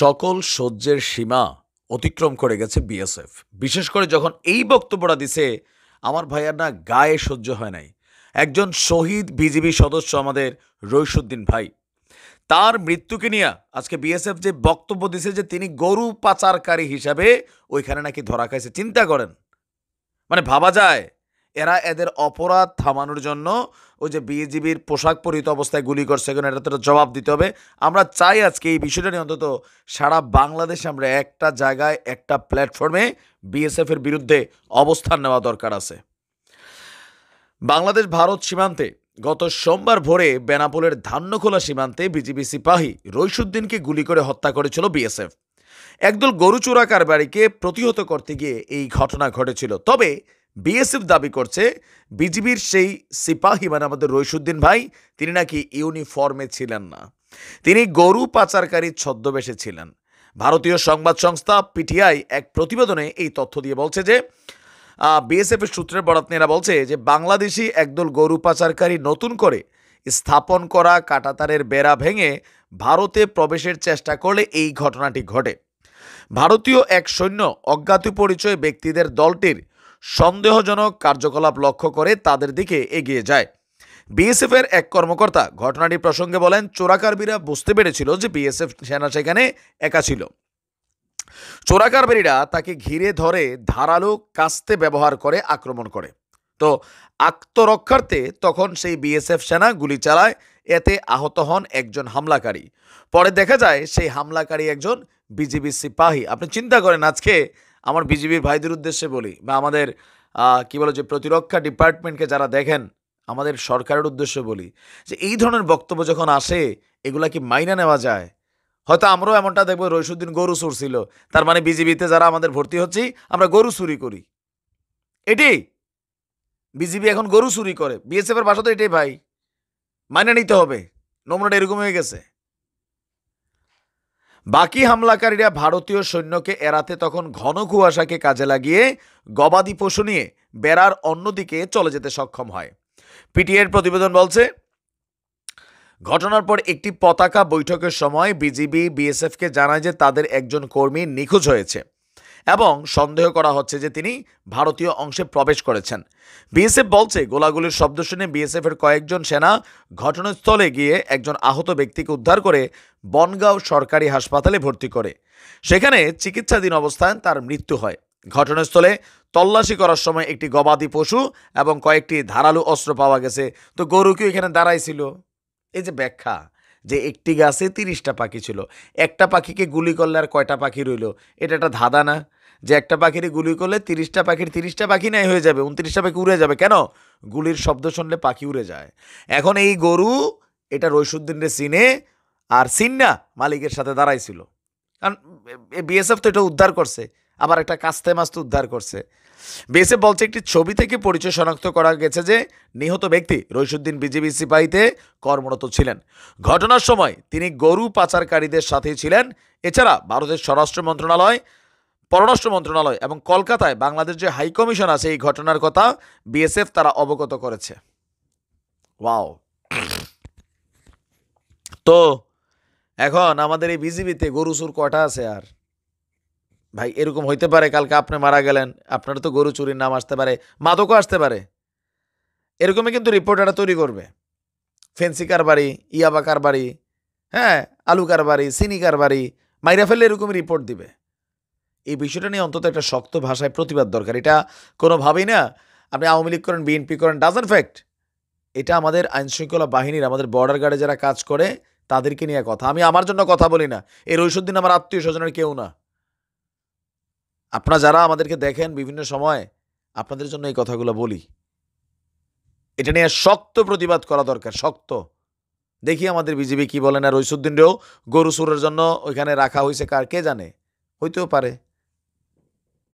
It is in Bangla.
সকল সহ্যের সীমা অতিক্রম করে গেছে বিএসএফ বিশেষ করে যখন এই বক্তব্যটা দিছে আমার ভাইয়ার না গায়ে সহ্য হয় নাই একজন শহীদ বিজিবি সদস্য আমাদের রইসুদ্দিন ভাই তার মৃত্যুকে নিয়ে আজকে বিএসএফ যে বক্তব্য দিছে যে তিনি গরু পাচারকারী হিসাবে ওইখানে নাকি ধরা খাইছে চিন্তা করেন মানে ভাবা যায় এরা এদের অপরাধ থামানোর জন্য ওই যে বিজিবির পোশাক পরিহিত অবস্থায় গুলি করছে এখন এটা তো জবাব দিতে হবে আমরা চাই আজকে এই বিষয়টা নিয়ে অন্তত সারা বাংলাদেশে আমরা একটা জায়গায় একটা প্ল্যাটফর্মে বিএসএফের বিরুদ্ধে অবস্থান নেওয়া দরকার আছে বাংলাদেশ ভারত সীমান্তে গত সোমবার ভোরে বেনাপোলের ধান্যখোলা সীমান্তে বিজিবি সিপাহী রইসুদ্দিনকে গুলি করে হত্যা করেছিল বিএসএফ একদল গরু চোরা কারবারিকে প্রতিহত করতে গিয়ে এই ঘটনা ঘটেছিল তবে বিএসএফ দাবি করছে বিজিবির সেই সিপাহী মানে আমাদের রইসুদ্দিন ভাই তিনি নাকি ইউনিফর্মে ছিলেন না তিনি গরু পাচারকারী ছদ্মবেশে ছিলেন ভারতীয় সংবাদ সংস্থা পিটিআই এক প্রতিবেদনে এই তথ্য দিয়ে বলছে যে বিএসএফের সূত্রের বরাতনেরা বলছে যে বাংলাদেশি একদল গরু পাচারকারী নতুন করে স্থাপন করা কাটাতারের বেড়া ভেঙে ভারতে প্রবেশের চেষ্টা করলে এই ঘটনাটি ঘটে ভারতীয় এক সৈন্য অজ্ঞাত পরিচয় ব্যক্তিদের দলটির সন্দেহজনক কার্যকলাপ লক্ষ্য করে তাদের দিকে এগিয়ে যায় বিএসএফের এক কর্মকর্তা ঘটনাটি প্রসঙ্গে বলেন চোরাকারবিরা বুঝতে পেরেছিল যে বিএসএফ সেনা সেখানে একা ছিল চোরাকারবিরা তাকে ঘিরে ধরে ধারালো কাস্তে ব্যবহার করে আক্রমণ করে তো আত্মরক্ষার্থে তখন সেই বিএসএফ সেনা গুলি চালায় এতে আহত হন একজন হামলাকারী পরে দেখা যায় সেই হামলাকারী একজন বিজিবি সিপাহী আপনি চিন্তা করেন আজকে আমার বিজেপির ভাইদের উদ্দেশ্যে বলি বা আমাদের কী বলো যে প্রতিরক্ষা ডিপার্টমেন্টকে যারা দেখেন আমাদের সরকারের উদ্দেশ্যে বলি যে এই ধরনের বক্তব্য যখন আসে এগুলা কি মাইনা নেওয়া যায় হয়তো আমরাও এমনটা দেখবো রইসুদ্দিন গরু চুরছিল ছিল তার মানে বিজিবিতে যারা আমাদের ভর্তি হচ্ছি আমরা গরু চুরি করি এটি বিজিবি এখন গরু চুরি করে বিএসএফের বাসা তো এটাই ভাই মাইনে নিতে হবে নমুনাটা এরকম হয়ে গেছে বাকি হামলাকারীরা ভারতীয় সৈন্যকে এড়াতে তখন ঘন কুয়াশাকে কাজে লাগিয়ে গবাদি পশু নিয়ে বেড়ার অন্যদিকে চলে যেতে সক্ষম হয় পিটিআইয়ের প্রতিবেদন বলছে ঘটনার পর একটি পতাকা বৈঠকের সময় বিজিবি বিএসএফকে জানায় যে তাদের একজন কর্মী নিখোঁজ হয়েছে এবং সন্দেহ করা হচ্ছে যে তিনি ভারতীয় অংশে প্রবেশ করেছেন বিএসএফ বলছে গোলাগুলির শব্দ শুনে বিএসএফের কয়েকজন সেনা ঘটনাস্থলে গিয়ে একজন আহত ব্যক্তিকে উদ্ধার করে বনগাঁও সরকারি হাসপাতালে ভর্তি করে সেখানে চিকিৎসাধীন অবস্থায় তার মৃত্যু হয় ঘটনাস্থলে তল্লাশি করার সময় একটি গবাদি পশু এবং কয়েকটি ধারালু অস্ত্র পাওয়া গেছে তো গরু কি এখানে দাঁড়াইছিল এই যে ব্যাখ্যা যে একটি গাছে তিরিশটা পাখি ছিল একটা পাখিকে গুলি করলে আর কয়টা পাখি রইল এটা একটা ধাঁধা না যে একটা পাখিরে গুলি করলে তিরিশটা পাখির তিরিশটা পাখি নাই হয়ে যাবে উনত্রিশটা পাখি উড়ে যাবে কেন গুলির শব্দ শুনলে পাখি উড়ে যায় এখন এই গরু এটা রইসুদ্দিনের সিনে আর সিন্না মালিকের সাথে দাঁড়াইছিল কারণ বিএসএফ তো এটা উদ্ধার করছে আবার একটা কাস্তে মাস্ত উদ্ধার করছে বিএসএফ বলছে একটি ছবি থেকে পরিচয় শনাক্ত করা গেছে যে নিহত ব্যক্তি রইসুদ্দিন বিজিবি সিপাহিতে কর্মরত ছিলেন ঘটনার সময় তিনি গরু পাচারকারীদের সাথে ছিলেন এছাড়া ভারতের স্বরাষ্ট্র মন্ত্রণালয় পররাষ্ট্র মন্ত্রণালয় এবং কলকাতায় বাংলাদেশ যে হাইকমিশন আছে এই ঘটনার কথা বিএসএফ তারা অবগত করেছে ওয়াও তো এখন আমাদের এই বিজিবিতে গরু সুর কটা আছে আর ভাই এরকম হইতে পারে কালকে আপনি মারা গেলেন আপনার তো গরু চুরির নাম আসতে পারে মাদকও আসতে পারে এরকমই কিন্তু রিপোর্টাররা তৈরি করবে ফেন্সি কারবারি ইয়াবা কারবারি হ্যাঁ আলু কারবারি সিনি কারবারি মাইরা ফেললে এরকমই রিপোর্ট দিবে এই বিষয়টা নিয়ে অন্তত একটা শক্ত ভাষায় প্রতিবাদ দরকার এটা কোনোভাবেই না আপনি আওয়ামী লীগ করেন বিএনপি করেন ডাজন ফ্যাক্ট এটা আমাদের আইনশৃঙ্খলা বাহিনীর আমাদের বর্ডার গার্ডে যারা কাজ করে তাদেরকে নিয়ে কথা আমি আমার জন্য কথা বলি না এর ঐশ্বর দিন আমার আত্মীয় স্বজনের কেউ না আপনারা যারা আমাদেরকে দেখেন বিভিন্ন সময় আপনাদের জন্য এই কথাগুলো বলি এটা নিয়ে শক্ত প্রতিবাদ করা দরকার শক্ত দেখি আমাদের বিজেপি কি বলেন আর ঐসুদ্দিনরেও গরু সুরের জন্য ওইখানে রাখা হয়েছে কার কে জানে হইতেও পারে